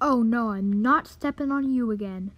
Oh no, I'm not stepping on you again.